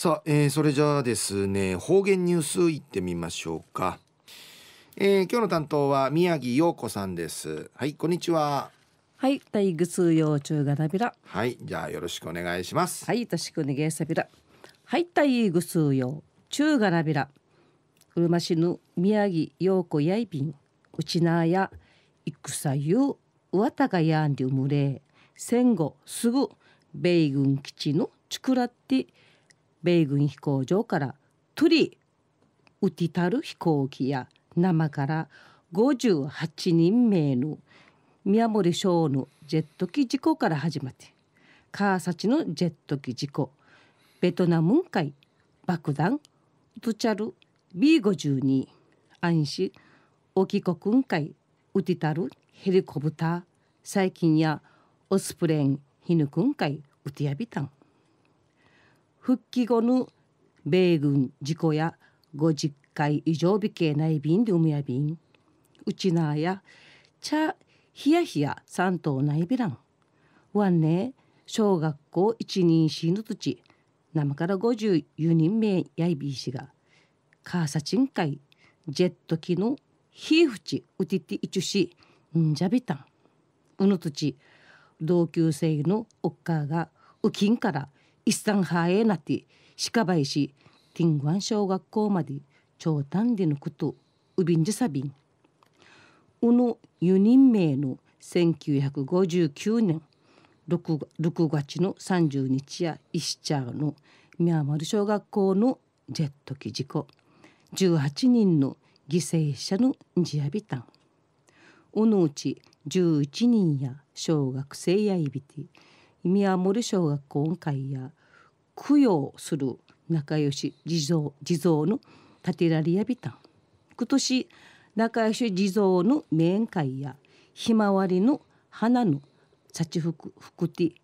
さあ、えー、それじゃあですね方言ニュースいってみましょうか、えー、今日の担当は宮城洋子さんですはいこんにちははい大愚数用中がなびらはいじゃあよろしくお願いしますはいよろしくお願いさびらはい大愚数用中がなびらうるま市の宮城洋子やいびんうちなや戦ゆうわたがやんりゅむれ戦後すぐ米軍基地のちくらって米軍飛行場からトリウティタル飛行機や生から58人名の宮森省のジェット機事故から始まって川崎のジェット機事故ベトナム海爆弾ウトチャル B52 暗視沖国海ウティタルヘリコプター最近やオスプレンヒヌ君海ウティアビタン復帰後の米軍事故や50回以上日系内便で海や便うちなや茶ヒヤヒヤ三島内便欄ンね小学校一人死ぬ土地生から54人目やいびいしがカーサチン会ジェット機のひふちうてていちゅしんじゃびたんうの土地同級生のおっかがうきんから一産ハエなてン林ワン小学校まで長短でのことウビンジサビンうの4人名の1959年 6, 月の30日やャ茶の宮丸小学校のジェット機事故18人の犠牲者のジアビタンおのうち11人や小学生やいびて宮森小学校会や供養する仲良し地蔵地蔵の建てられやびたん今年仲良し地蔵の面会やひまわりの花の幸福福地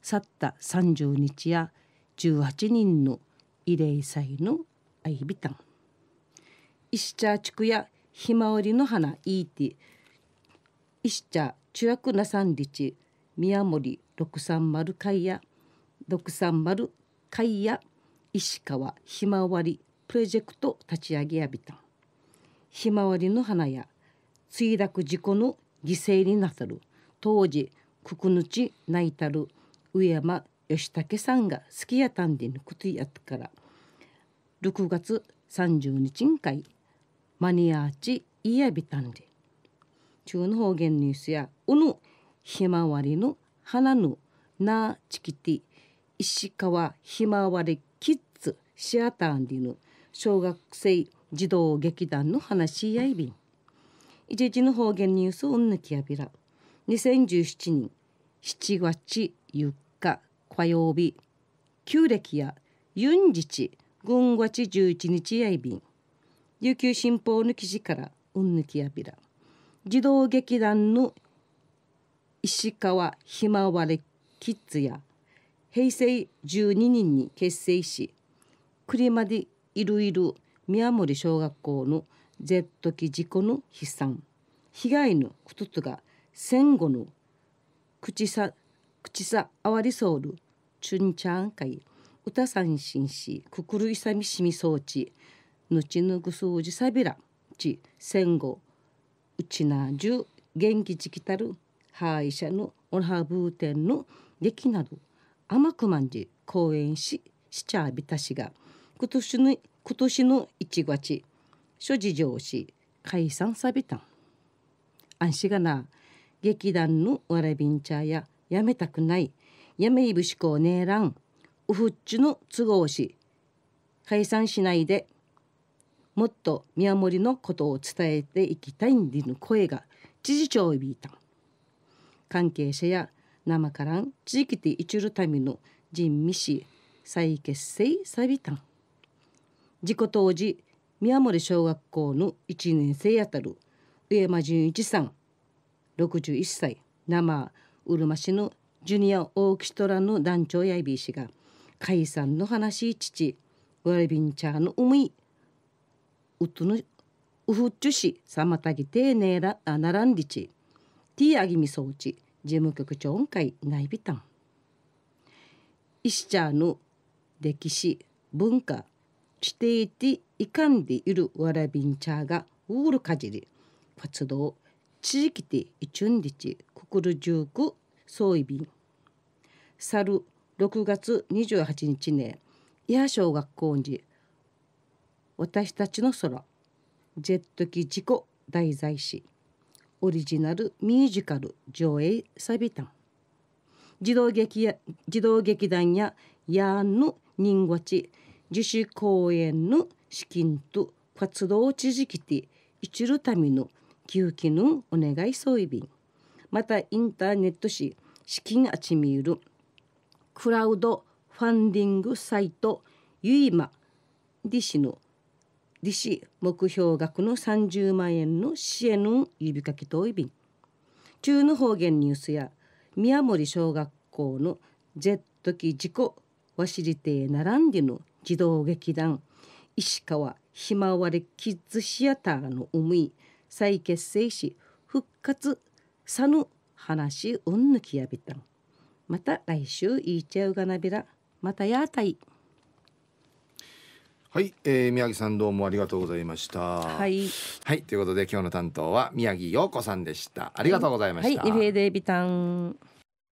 去った30日や18人の慰霊祭の愛びたん石茶地区やひまわりの花いいて石茶中役な三日宮森六三丸会や六三丸海や石川ひまわりプロジェクト立ち上げやびたひまわりの花や墜落事故の犠牲になさる当時九九日泣いたる上山義武さんが好きやたんでぬくいやったから6月30日に会マニアーチいやびたんで中の方言ニュースやおぬひまわりの花ぬなちきて石川ひまわりキッズシアターンリヌ小学生児童劇団の話し合い便一日の方言ニュースを抜きやびら2017年7月4日火曜日旧暦やユンジチ軍月11日やいびん琉球新報の記事からうんぬきやびら児童劇団の石川ひまわりキッズや平成12人に結成し栗までいるいる宮森小学校の Z 時事故の悲惨被害の一つが戦後の口さ口さあわりそうるチュンチャン会歌三心しくくるいさみしみ装置ぬちぬぐそうじさびらち戦後うちなじゅ元気じきたる歯医者のおはぶうてんの劇など天熊寺公園市市茶びたしが今年の今年の1月諸事情し解散さびたん。安んがな劇団のわらびんちゃややめたくないやめいぶしこうねえらんうふっちの都合し解散しないでもっと宮森のことを伝えていきたいんでの声が知事長をびいたん。関係者や生からん地域で a n jikiti i 再結成サビタン事故当時宮森小学校の1年生あたる上間純一さん61歳生うるま市のジュニアオーキストラの団長やいびしが解散の話父わらビンチャーの思いうとのうふっちゅし妨げてねえらあならんりちティーあぎみそうち事務局長会内備担石ちゃんの歴史文化地底でいかんでいるわらびんちゃがウールかじり活動地域で一日くくるじゅ十九総意便去る6月28日ね伊波小学校に私たちの空ジェット機事故題材しオリジナルミュージカル上映サビタン児童劇や児童劇団やヤーヌ人ごち自主公演の資金と活動を続けて一るための休憩のお願い相違またインターネットし資金集めるクラウドファンディングサイトユイマディシの利子目標額の30万円の支援の指掛けといびん中の方言ニュースや宮森小学校のジェット機事故わしりて並んでの児童劇団石川ひまわりキッズシアターの思い再結成し復活さぬ話うんぬきやびたんまた来週いいちゃうがなびらまたやあたい。はい、えー、宮城さんどうもありがとうございました。はい、はい、ということで今日の担当は宮城陽子さんでした。ありがとうございました。はい、はい、リベデビタン。